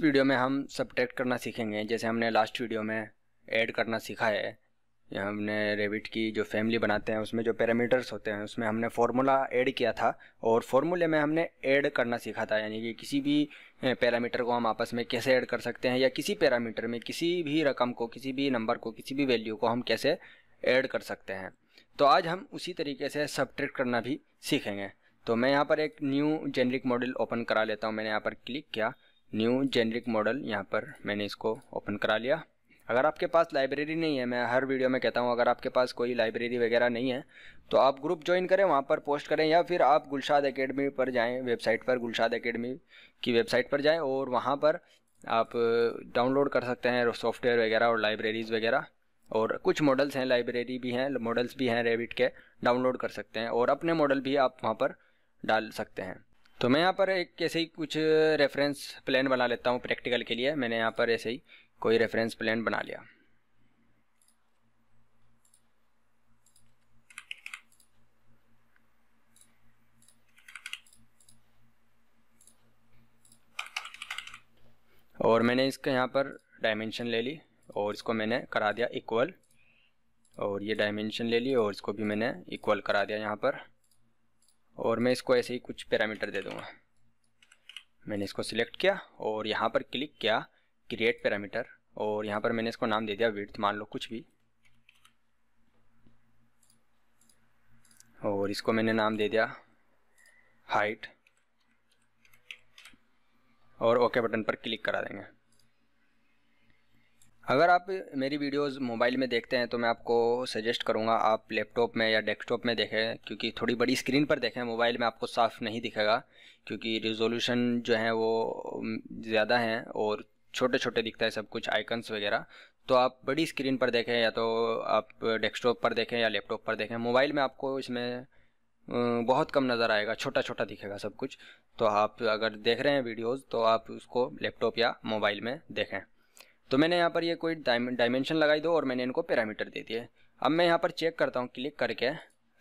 video में हम subtract करना सीखेंगे जैसे हमने लास्ट वीडियो में ऐड करना सीखा है या हमने रेविट की जो फैमिली बनाते हैं उसमें जो पैरामीटर्स होते हैं उसमें हमने फार्मूला ऐड किया था और फार्मूले में हमने ऐड करना सीखा था यानी कि किसी भी पैरामीटर को हम आपस में कैसे ऐड कर सकते हैं या किसी पैरामीटर में किसी भी रकम को किसी भी नंबर को किसी भी वैल्यू को हम कैसे ऐड कर सकते हैं तो आज हम उसी तरीके से सब्ट्रैक्ट करना भी सीखेंगे तो मैं यहाँ पर एक न्यू जेनरिक मॉडल ओपन करा लेता हूँ मैंने यहाँ पर क्लिक किया न्यू जेनरिक मॉडल यहाँ पर मैंने इसको ओपन करा लिया अगर आपके पास लाइब्रेरी नहीं है मैं हर वीडियो में कहता हूँ अगर आपके पास कोई लाइब्रेरी वगैरह नहीं है तो आप ग्रुप ज्वाइन करें वहाँ पर पोस्ट करें या फिर आप गुलशाद एकेडमी पर जाएं वेबसाइट पर गुलशाद एकेडमी की वेबसाइट पर जाएं और वहाँ पर आप डाउनलोड कर सकते हैं सॉफ्टवेयर वगैरह और लाइब्रेरीज़ वगैरह और कुछ मॉडल्स हैं लाइब्रेरी भी हैं मॉडल्स भी हैं रेबिट के डाउनलोड कर सकते हैं और अपने मॉडल भी आप वहाँ पर डाल सकते हैं तो मैं यहाँ पर एक ऐसे ही कुछ रेफरेंस प्लान बना लेता हूँ प्रैक्टिकल के लिए मैंने यहाँ पर ऐसे ही कोई रेफरेंस प्लान बना लिया और मैंने इसके यहाँ पर डायमेंशन ले ली और इसको मैंने करा दिया इक्वल और ये डायमेंशन ले ली और इसको भी मैंने इक्वल करा दिया यहाँ पर और मैं इसको ऐसे ही कुछ पैरामीटर दे दूँगा मैंने इसको सिलेक्ट किया और यहाँ पर क्लिक किया क्रिएट पैरामीटर और यहाँ पर मैंने इसको नाम दे दिया विर्थ मान लो कुछ भी और इसको मैंने नाम दे दिया हाइट और ओके बटन पर क्लिक करा देंगे अगर आप मेरी वीडियोस मोबाइल में देखते हैं तो मैं आपको सजेस्ट करूंगा आप लैपटॉप में या डेस्कटॉप में देखें क्योंकि थोड़ी बड़ी स्क्रीन पर देखें मोबाइल में आपको साफ़ नहीं दिखेगा क्योंकि रिजोल्यूशन जो है वो ज़्यादा हैं और छोटे छोटे दिखता है सब कुछ आइकन्स वगैरह तो आप बड़ी स्क्रीन पर देखें या तो आप डेस्कटॉप पर देखें या लैपटॉप पर देखें मोबाइल में आपको इसमें बहुत कम नज़र आएगा छोटा छोटा दिखेगा सब कुछ तो आप अगर देख रहे हैं वीडियोज़ तो आप उसको लैपटॉप या मोबाइल में देखें तो मैंने यहाँ पर ये कोई डायमेंशन लगाई दो और मैंने इनको पैरामीटर दे दिए अब मैं यहाँ पर चेक करता हूँ क्लिक करके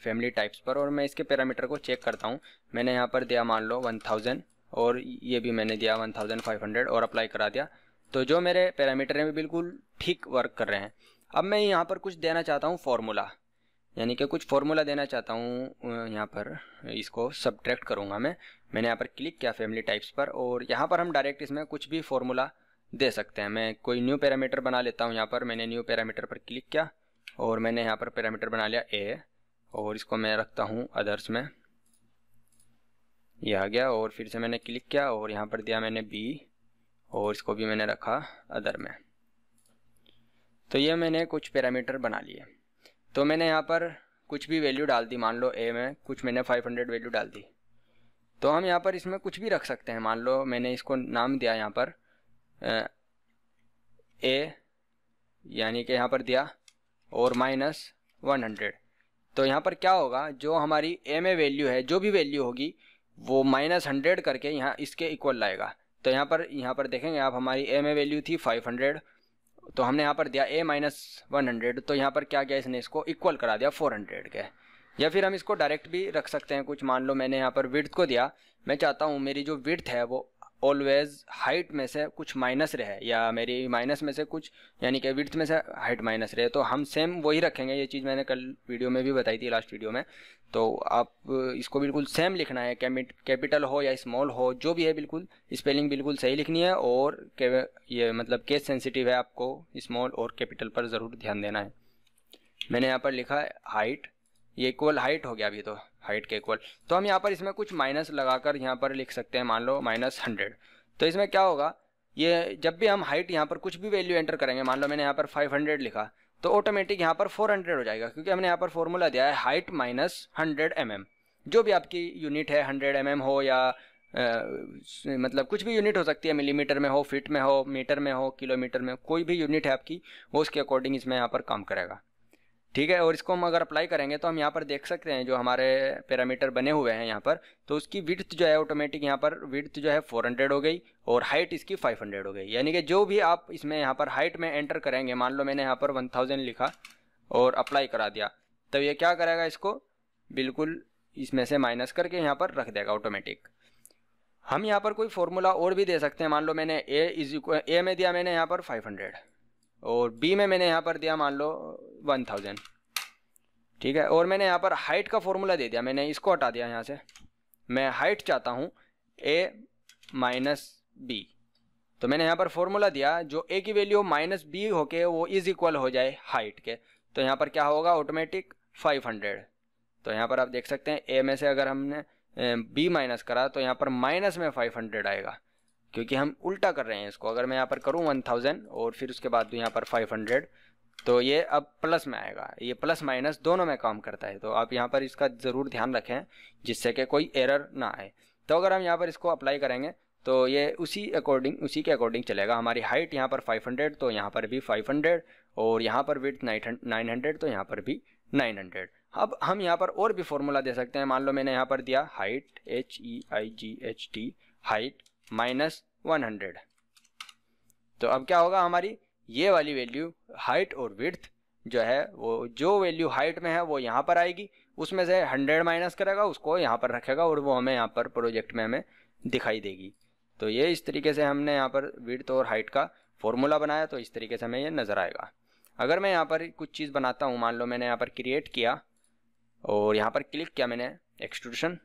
फैमिली टाइप्स पर और मैं इसके पैरामीटर को चेक करता हूँ मैंने यहाँ पर दिया मान लो वन थाउजेंड और ये भी मैंने दिया वन थाउजेंड फाइव हंड्रेड और अप्लाई करा दिया तो जो मेरे पैरामीटर हैं वे बिल्कुल ठीक वर्क कर रहे हैं अब मैं यहाँ पर कुछ देना चाहता हूँ फॉर्मूला यानी कि कुछ फॉर्मूला देना चाहता हूँ यहाँ पर इसको सब्ट्रैक्ट करूँगा मैं मैंने यहाँ पर क्लिक किया फैमिली टाइप्स पर और यहाँ पर हम डायरेक्ट इसमें कुछ भी फॉर्मूला दे सकते हैं मैं कोई न्यू पैरामीटर बना लेता हूँ यहाँ पर मैंने न्यू पैरामीटर पर क्लिक किया और मैंने यहाँ पर पैरामीटर बना लिया ए और इसको मैं रखता हूँ अदर्स में यह आ गया और फिर से मैंने क्लिक किया और यहाँ पर दिया मैंने बी और इसको भी मैंने रखा अदर में तो ये मैंने कुछ पैरामीटर बना लिए तो मैंने यहाँ पर कुछ भी वैल्यू डाल दी मान लो ए में कुछ मैंने 500 वैल्यू डाल दी तो हम यहाँ पर इसमें कुछ भी रख सकते हैं मान लो मैंने इसको नाम दिया यहाँ पर ए यानी कि यहाँ पर दिया और माइनस वन हंड्रेड तो यहाँ पर क्या होगा जो हमारी ए में वैल्यू है जो भी वैल्यू होगी वो माइनस हंड्रेड करके यहाँ इसके इक्वल लाएगा तो यहाँ पर यहाँ पर देखेंगे आप हमारी ए में वैल्यू थी फाइव हंड्रेड तो हमने यहाँ पर दिया ए माइनस वन हंड्रेड तो यहाँ पर क्या किया इसने इसको इक्वल करा दिया फोर हंड्रेड के या फिर हम इसको डायरेक्ट भी रख सकते हैं कुछ मान लो मैंने यहाँ पर विड्थ को दिया मैं चाहता हूँ मेरी जो विड्थ है वो ऑलवेज हाइट में से कुछ माइनस रहे या मेरी माइनस में से कुछ यानी कि विथ में से हाइट माइनस रहे तो हम सेम वही रखेंगे ये चीज़ मैंने कल वीडियो में भी बताई थी लास्ट वीडियो में तो आप इसको बिल्कुल सेम लिखना है कैपिटल हो या स्मॉल हो जो भी है बिल्कुल स्पेलिंग बिल्कुल सही लिखनी है और ये मतलब केस सेंसिटिव है आपको स्मॉल और कैपिटल पर ज़रूर ध्यान देना है मैंने यहाँ पर लिखा हाइट ये इक्वल हाइट हो गया अभी तो हाइट के इक्वल तो हम यहाँ पर इसमें कुछ माइनस लगाकर यहाँ पर लिख सकते हैं मान लो माइनस हंड्रेड तो इसमें क्या होगा ये जब भी हम हाइट यहाँ पर कुछ भी वैल्यू एंटर करेंगे मान लो मैंने यहाँ पर फाइव हंड्रेड लिखा तो ऑटोमेटिक यहाँ पर फोर हंड्रेड हो जाएगा क्योंकि हमने यहाँ पर फॉर्मूला दिया है height minus hundred M M जो भी आपकी यूनिट है हंड्रेड एम एम हो या आ, मतलब कुछ भी यूनिट हो सकती है मिलीमीटर में हो फिट में हो मीटर में हो किलोमीटर में हो कोई भी यूनिट है आपकी वो उसके अकॉर्डिंग इसमें यहाँ पर काम करेगा ठीक है और इसको हम अगर अप्लाई करेंगे तो हम यहाँ पर देख सकते हैं जो हमारे पैरामीटर बने हुए हैं यहाँ पर तो उसकी विड्थ जो है ऑटोमेटिक यहाँ पर विड्थ जो है 400 हो गई और हाइट इसकी 500 हो गई यानी कि जो भी आप इसमें यहाँ पर हाइट में एंटर करेंगे मान लो मैंने यहाँ पर 1000 लिखा और अप्लाई करा दिया तो ये क्या करेगा इसको बिल्कुल इसमें से माइनस करके यहाँ पर रख देगा ऑटोमेटिक हम यहाँ पर कोई फॉर्मूला और भी दे सकते हैं मान लो मैंने ए इज ए में दिया मैंने यहाँ पर फाइव और बी में मैंने यहाँ पर दिया मान लो वन थाउजेंड ठीक है और मैंने यहाँ पर हाइट का फॉर्मूला दे दिया मैंने इसको हटा दिया यहाँ से मैं हाइट चाहता हूँ ए माइनस बी तो मैंने यहाँ पर फॉर्मूला दिया जो ए की वैल्यू माइनस बी होके वो इज इक्वल हो जाए हाइट के तो यहाँ पर क्या होगा ऑटोमेटिक 500 तो यहाँ पर आप देख सकते हैं ए में से अगर हमने बी माइनस करा तो यहाँ पर माइनस में 500 आएगा क्योंकि हम उल्टा कर रहे हैं इसको अगर मैं यहाँ पर करूँ वन थाउजेंड और फिर उसके बाद यहाँ पर फाइव हंड्रेड तो ये अब प्लस में आएगा ये प्लस माइनस दोनों में काम करता है तो आप यहाँ पर इसका ज़रूर ध्यान रखें जिससे कि कोई एरर ना आए तो अगर हम यहाँ पर इसको अप्लाई करेंगे तो ये उसी अकॉर्डिंग उसी के अकॉर्डिंग चलेगा हमारी हाइट यहाँ पर 500 तो यहाँ पर भी 500 और यहाँ पर विथ नाइन हंड्रेड तो यहाँ पर भी 900 अब हम यहाँ पर और भी फॉर्मूला दे सकते हैं मान लो मैंने यहाँ पर दिया height H E I G H T height minus one hundred तो अब क्या होगा हमारी ये वाली वैल्यू हाइट और विर्थ जो है वो जो वैल्यू हाइट में है वो यहाँ पर आएगी उसमें से हंड्रेड माइनस करेगा उसको यहाँ पर रखेगा और वो हमें यहाँ पर प्रोजेक्ट में हमें दिखाई देगी तो ये इस तरीके से हमने यहाँ पर विर्थ और हाइट का फॉर्मूला बनाया तो इस तरीके से हमें ये नज़र आएगा अगर मैं यहाँ पर कुछ चीज़ बनाता हूँ मान लो मैंने यहाँ पर क्रिएट किया और यहाँ पर क्लिक किया मैंने एक्सट्रूशन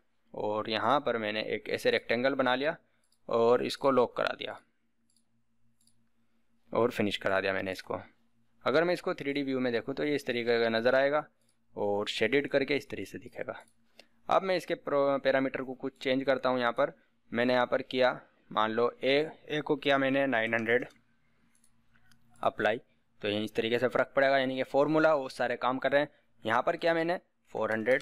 और यहाँ पर मैंने एक ऐसे रेक्टेंगल बना लिया और इसको लॉक करा दिया और फिनिश करा दिया मैंने इसको अगर मैं इसको थ्री व्यू में देखूँ तो ये इस तरीके का नज़र आएगा और शेडिड करके इस तरीके से दिखेगा अब मैं इसके पैरामीटर को कुछ चेंज करता हूँ यहाँ पर मैंने यहाँ पर किया मान लो ए ए को किया मैंने 900 अप्लाई तो ये इस तरीके से फ़र्क पड़ेगा यानी कि फॉर्मूला वो सारे काम कर रहे हैं यहाँ पर किया मैंने 400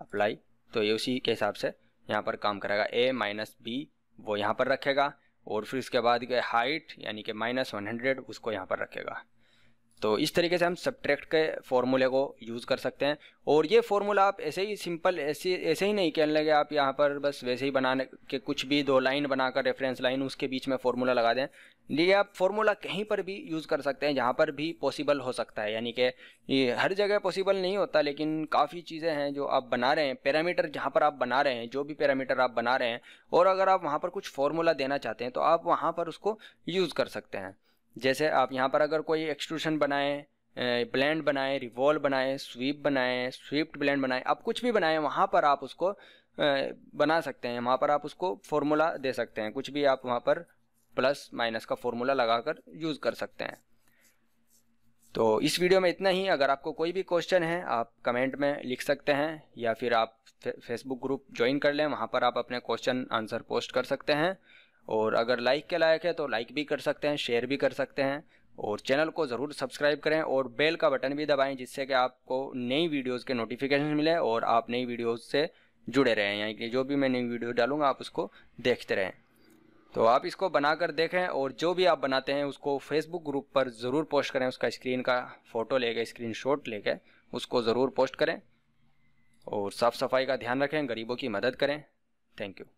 अप्लाई तो ये उसी के हिसाब से यहाँ पर काम करेगा ए माइनस बी वो यहाँ पर रखेगा और फिर उसके बाद हाइट यानी कि माइनस वन हंड्रेड उसको यहाँ पर रखेगा तो इस तरीके से हम सब्ट्रैक्ट के फॉर्मूले को यूज़ कर सकते हैं और ये फॉर्मूला आप ऐसे ही सिंपल ऐसे ऐसे ही नहीं कहने लगे आप यहाँ पर बस वैसे ही बनाने के कुछ भी दो लाइन बनाकर रेफरेंस लाइन उसके बीच में फॉर्मूला लगा दें ये आप फॉर्मूला कहीं पर भी यूज़ कर सकते हैं जहाँ पर भी पॉसिबल हो सकता है यानी कि ये हर जगह पॉसिबल नहीं होता लेकिन काफ़ी चीज़ें हैं जो आप बना रहे हैं पैरामीटर जहाँ पर आप बना रहे हैं जो भी पैरामीटर आप बना रहे हैं और अगर आप वहाँ पर कुछ फॉर्मूला देना चाहते हैं तो आप वहाँ पर उसको यूज़ कर सकते हैं जैसे आप यहाँ पर अगर कोई एक्सट्रूशन बनाएं ब्लेंड बनाएं रिवॉल्व बनाएं स्वीप बनाएं स्वीप्ट ब्लेंड बनाएं आप कुछ भी बनाएं वहाँ पर आप उसको बना सकते हैं वहाँ पर आप उसको फॉर्मूला दे सकते हैं कुछ भी आप वहाँ पर प्लस माइनस का फॉर्मूला लगाकर यूज़ कर सकते हैं तो इस वीडियो में इतना ही अगर आपको कोई भी क्वेश्चन है आप कमेंट में लिख सकते हैं या फिर आप फेसबुक ग्रुप ज्वाइन कर लें वहाँ पर आप अपने क्वेश्चन आंसर पोस्ट कर सकते हैं और अगर लाइक के लायक है तो लाइक भी कर सकते हैं शेयर भी कर सकते हैं और चैनल को ज़रूर सब्सक्राइब करें और बेल का बटन भी दबाएं जिससे कि आपको नई वीडियोस के नोटिफिकेशन मिले और आप नई वीडियोस से जुड़े रहें यानी कि जो भी मैं नई वीडियो डालूंगा आप उसको देखते रहें तो आप इसको बनाकर देखें और जो भी आप बनाते हैं उसको फेसबुक ग्रुप पर ज़रूर पोस्ट करें उसका स्क्रीन का फ़ोटो लेके स्क्रीन शॉट लेके उसको ज़रूर पोस्ट करें और साफ़ सफाई का ध्यान रखें गरीबों की मदद करें थैंक यू